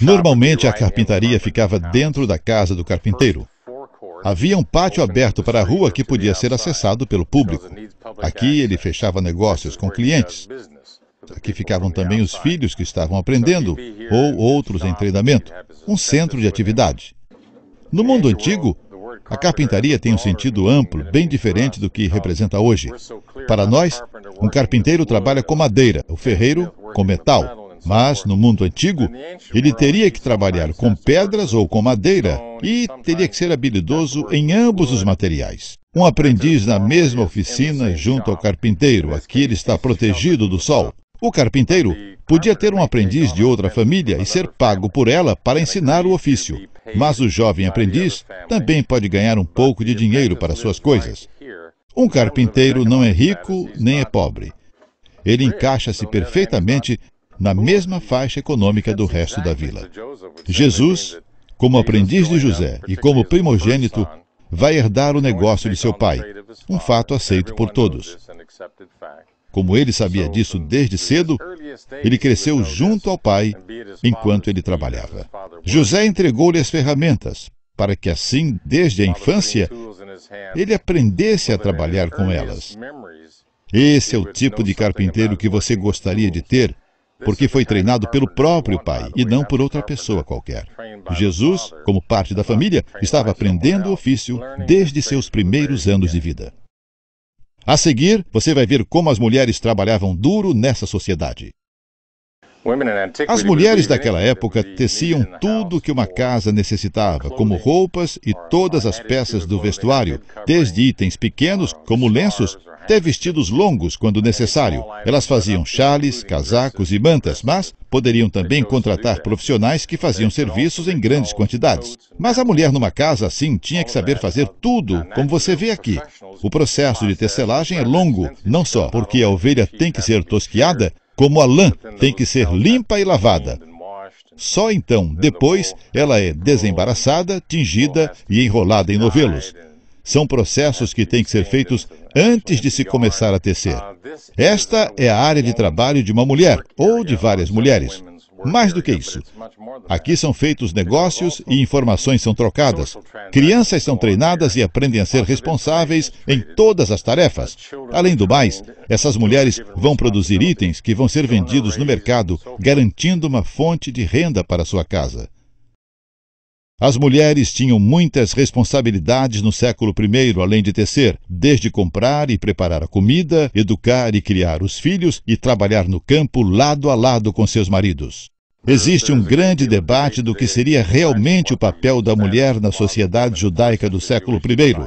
Normalmente a carpintaria ficava dentro da casa do carpinteiro. Havia um pátio aberto para a rua que podia ser acessado pelo público. Aqui ele fechava negócios com clientes. Aqui ficavam também os filhos que estavam aprendendo, ou outros em treinamento, um centro de atividade. No mundo antigo, a carpintaria tem um sentido amplo, bem diferente do que representa hoje. Para nós, um carpinteiro trabalha com madeira, o ferreiro com metal, mas, no mundo antigo, ele teria que trabalhar com pedras ou com madeira e teria que ser habilidoso em ambos os materiais. Um aprendiz na mesma oficina junto ao carpinteiro, aqui ele está protegido do sol. O carpinteiro podia ter um aprendiz de outra família e ser pago por ela para ensinar o ofício. Mas o jovem aprendiz também pode ganhar um pouco de dinheiro para suas coisas. Um carpinteiro não é rico nem é pobre. Ele encaixa-se perfeitamente na mesma faixa econômica do resto da vila. Jesus, como aprendiz de José e como primogênito, vai herdar o negócio de seu pai, um fato aceito por todos. Como ele sabia disso desde cedo, ele cresceu junto ao pai enquanto ele trabalhava. José entregou-lhe as ferramentas para que assim, desde a infância, ele aprendesse a trabalhar com elas. Esse é o tipo de carpinteiro que você gostaria de ter porque foi treinado pelo próprio Pai e não por outra pessoa qualquer. Jesus, como parte da família, estava aprendendo o ofício desde seus primeiros anos de vida. A seguir, você vai ver como as mulheres trabalhavam duro nessa sociedade. As mulheres daquela época teciam tudo que uma casa necessitava, como roupas e todas as peças do vestuário, desde itens pequenos, uh, como lenços, até vestidos longos quando necessário. Elas faziam chales, casacos e uh, mantas, mas poderiam também contratar profissionais que faziam serviços em grandes quantidades. Mas a mulher numa casa assim tinha que saber fazer tudo, como você vê aqui. O processo de tecelagem é longo, não só porque a ovelha tem que ser tosquiada, como a lã tem que ser né? limpa e lavada. Né? Só então, depois, ela é desembaraçada, tingida e enrolada em novelos. São processos que têm que ser feitos antes de se começar a tecer. Ah, Esta é a né? área de então, trabalho de uma mulher, ou de é várias mulheres. Mais do que isso. Aqui são feitos negócios e informações são trocadas. Crianças são treinadas e aprendem a ser responsáveis em todas as tarefas. Além do mais, essas mulheres vão produzir itens que vão ser vendidos no mercado, garantindo uma fonte de renda para sua casa. As mulheres tinham muitas responsabilidades no século I, além de tecer, desde comprar e preparar a comida, educar e criar os filhos e trabalhar no campo lado a lado com seus maridos. Existe um grande debate do que seria realmente o papel da mulher na sociedade judaica do século I.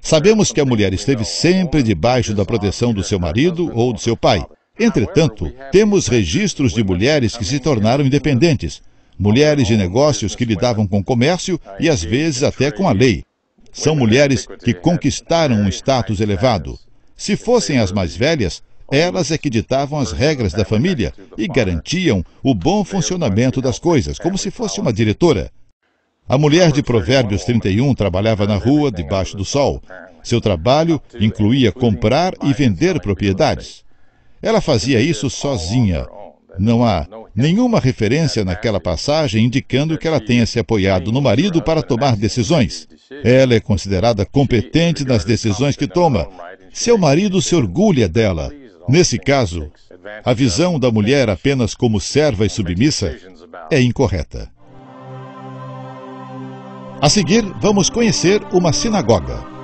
Sabemos que a mulher esteve sempre debaixo da proteção do seu marido ou do seu pai. Entretanto, temos registros de mulheres que se tornaram independentes, mulheres de negócios que lidavam com comércio e às vezes até com a lei. São mulheres que conquistaram um status elevado. Se fossem as mais velhas, elas é que ditavam as regras da família e garantiam o bom funcionamento das coisas, como se fosse uma diretora. A mulher de Provérbios 31 trabalhava na rua, debaixo do sol. Seu trabalho incluía comprar e vender propriedades. Ela fazia isso sozinha. Não há nenhuma referência naquela passagem indicando que ela tenha se apoiado no marido para tomar decisões. Ela é considerada competente nas decisões que toma. Seu marido se orgulha dela. Nesse caso, a visão da mulher apenas como serva e submissa é incorreta. A seguir, vamos conhecer uma sinagoga.